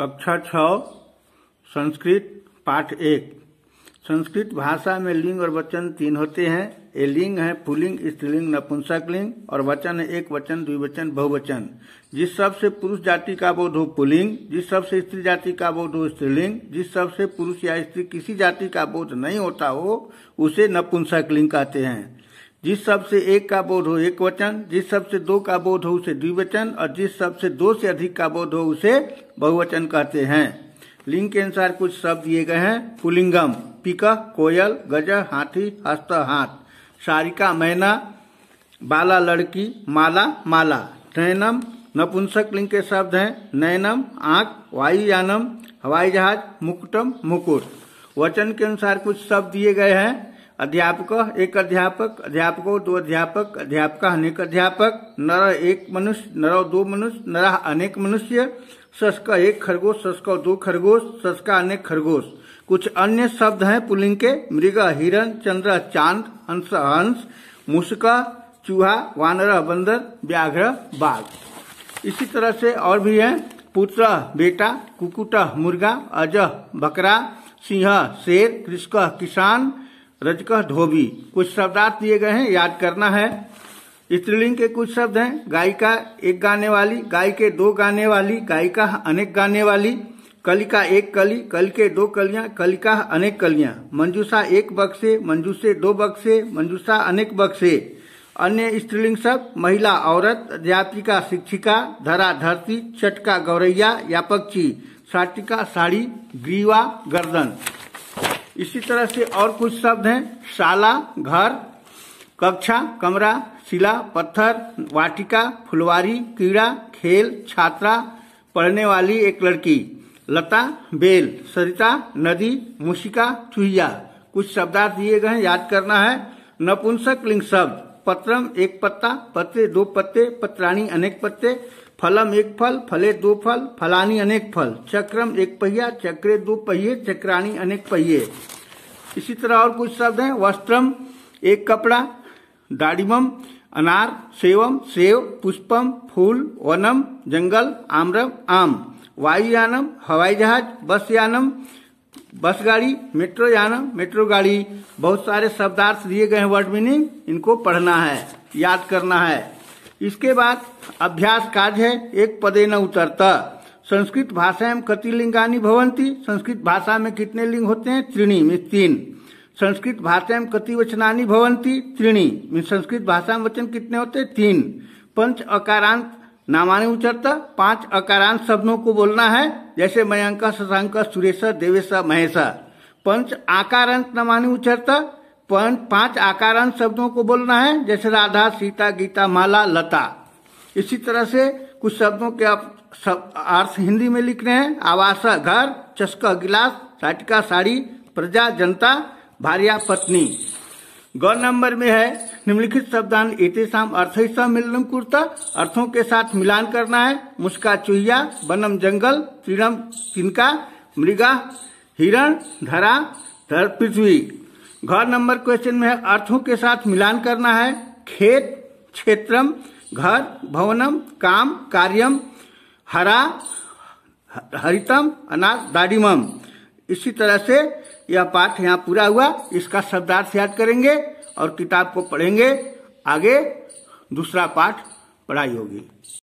कक्षा छ संस्कृत पाठ एक संस्कृत भाषा में लिंग और वचन तीन होते हैं ये लिंग है पुलिंग स्त्रीलिंग नपुंसक लिंग और वचन है एक वचन द्विवचन बहुवचन जिस सब से पुरुष जाति का बोध हो पुलिंग जिस सब से स्त्री जाति का बोध हो स्त्रीलिंग जिस सब से पुरुष या स्त्री किसी जाति का बोध नहीं होता हो उसे नपुंसक लिंग कहते हैं जिस शब्द से एक का बोध हो एक वचन जिस शब्द से दो का बोध हो उसे द्विवचन और जिस शब्द से दो से अधिक का बोध हो उसे बहुवचन कहते हैं लिंग के अनुसार कुछ शब्द दिए गए हैं पुलिंगम पिक कोयल गज हाथी हस्त हाथ सारिका मैना बाला लड़की माला माला नैनम नपुंसक लिंग के शब्द हैं नैनम आंख वायुयानम हवाई जहाज मुकुटम मुकुट वचन के अनुसार कुछ शब्द दिए गए हैं अध्यापक एक अध्यापक अध्यापकों दो अध्यापक अध्यापका अनेक अध्यापक नर एक मनुष्य नर दो मनुष्य नर अनेक मनुष्य सस्का एक खरगोश सस्का दो खरगोश सस्का अनेक खरगोश कुछ अन्य शब्द हैं पुलिंग के मृग हिरण चंद्र चांद हंस हंस मुस्का चूहा वानर बंदर व्याघ्र बाघ इसी तरह से और भी हैं पुत्र बेटा कुकुट मुर्गा अज बकरा सिंह शेर कृष्क किसान रजकह धोबी कुछ शब्दार्थ दिए गए हैं याद करना है स्त्रीलिंग के कुछ शब्द हैं गायिका एक गाने वाली गाय के दो गाने वाली गायिका अनेक गाने वाली कलिका एक कली कल के दो कलियां कलिका अनेक कलियां मंजूषा एक बक्से मंजूषे दो बक्से मंजूषा अनेक बक्से अन्य स्त्रीलिंग शब्द महिला औरत अध्यापिका शिक्षिका धरा धरती चटका गौरैया या पक्षी साटिका साड़ी ग्रीवा गर्दन इसी तरह से और कुछ शब्द हैं शाला घर कक्षा कमरा शिला पत्थर वाटिका फुलवारी कीड़ा खेल छात्रा पढ़ने वाली एक लड़की लता बेल सरिता नदी मुशिका चुहिया कुछ शब्दार्थ दिए गए हैं याद करना है नपुंसक लिंग शब्द पत्रम एक पत्ता पत्ते दो पत्ते पत्राणी अनेक पत्ते फलम एक फल फले दो फल फलानी अनेक फल चक्रम एक पहिया चक्रे दो पहिए चक्रानी अनेक पहिए इसी तरह और कुछ शब्द हैं वस्त्रम एक कपड़ा दाड़िमम अनार सेवम सेव पुष्पम फूल वनम जंगल आम्रम आम वायुयानम हवाई जहाज बस यानम बस गाड़ी मेट्रो यानम मेट्रो गाड़ी बहुत सारे शब्दार्थ दिए गए हैं वर्ड मीनिंग इनको पढ़ना है याद करना है इसके बाद अभ्यास काज है एक पदे न उतरता संस्कृत भाषा में कति लिंगानी भवंती संस्कृत भाषा में कितने लिंग होते हैं त्रिणी मीन तीन संस्कृत भाषा में कति वचनानी भवंती त्रिणी मीन संस्कृत भाषा में वचन कितने होते हैं तीन पंच अकारांत नामानी उचरता पांच अकारांत शब्दों को बोलना है जैसे मयंका शशांक सुरेश देवेश महेश पंच आकारांत नामानी उचरता पांच आकारांत शब्दों को बोलना है जैसे राधा सीता गीता माला लता इसी तरह से कुछ शब्दों के आप सब अर्थ हिंदी में लिखने हैं आवास घर चस्का गिलास साटिका साड़ी प्रजा जनता भारिया पत्नी गौ नंबर में है निम्नलिखित शब्दान इतिशाम अर्थ मिलन कुर्ता अर्थों के साथ मिलान करना है मुस्का चुहिया बनम जंगल त्रिणम तिनका मृगा हिरण धरा धर पृथ्वी घर नंबर क्वेश्चन में है अर्थों के साथ मिलान करना है खेत क्षेत्रम घर भवनम काम कार्यम हरा हरितम अनाज दाडिमम इसी तरह से यह पाठ यहाँ पूरा हुआ इसका शब्दार्थ याद करेंगे और किताब को पढ़ेंगे आगे दूसरा पाठ पढ़ाई होगी